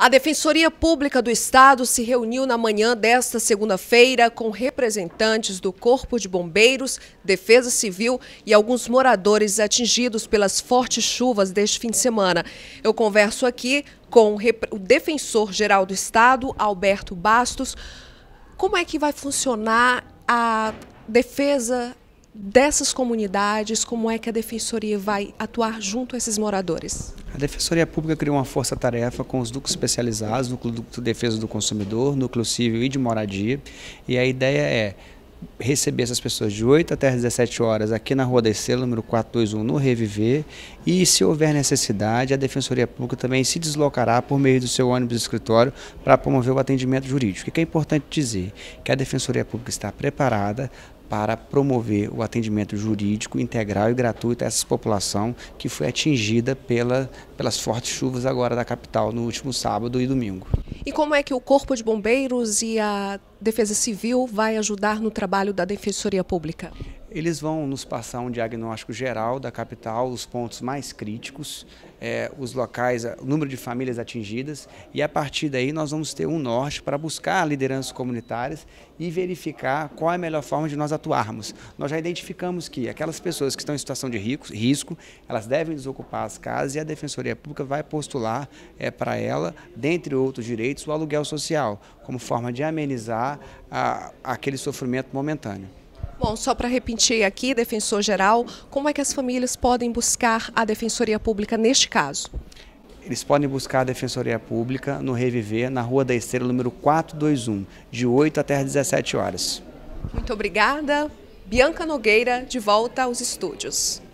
A Defensoria Pública do Estado se reuniu na manhã desta segunda-feira com representantes do Corpo de Bombeiros, Defesa Civil e alguns moradores atingidos pelas fortes chuvas deste fim de semana. Eu converso aqui com o Defensor-Geral do Estado, Alberto Bastos. Como é que vai funcionar a defesa dessas comunidades, como é que a Defensoria vai atuar junto a esses moradores? A Defensoria Pública criou uma força-tarefa com os núcleos especializados, núcleo de defesa do consumidor, núcleo Cível e de moradia, e a ideia é receber essas pessoas de 8 até 17 horas aqui na Rua da Estrela, número 421, no Reviver. E se houver necessidade, a Defensoria Pública também se deslocará por meio do seu ônibus escritório para promover o atendimento jurídico. O que é importante dizer? Que a Defensoria Pública está preparada para promover o atendimento jurídico integral e gratuito a essa população que foi atingida pela, pelas fortes chuvas agora da capital no último sábado e domingo. E como é que o Corpo de Bombeiros e a Defesa Civil vai ajudar no trabalho da Defensoria Pública? Eles vão nos passar um diagnóstico geral da capital, os pontos mais críticos, é, os locais, o número de famílias atingidas, e a partir daí nós vamos ter um norte para buscar lideranças comunitárias e verificar qual é a melhor forma de nós atuarmos. Nós já identificamos que aquelas pessoas que estão em situação de risco, elas devem desocupar as casas e a Defensoria Pública vai postular é, para ela, dentre outros direitos, o aluguel social, como forma de amenizar a, aquele sofrimento momentâneo. Bom, só para repetir aqui, defensor geral, como é que as famílias podem buscar a Defensoria Pública neste caso? Eles podem buscar a Defensoria Pública no Reviver, na Rua da Esteira, número 421, de 8 até às 17 horas. Muito obrigada. Bianca Nogueira, de volta aos estúdios.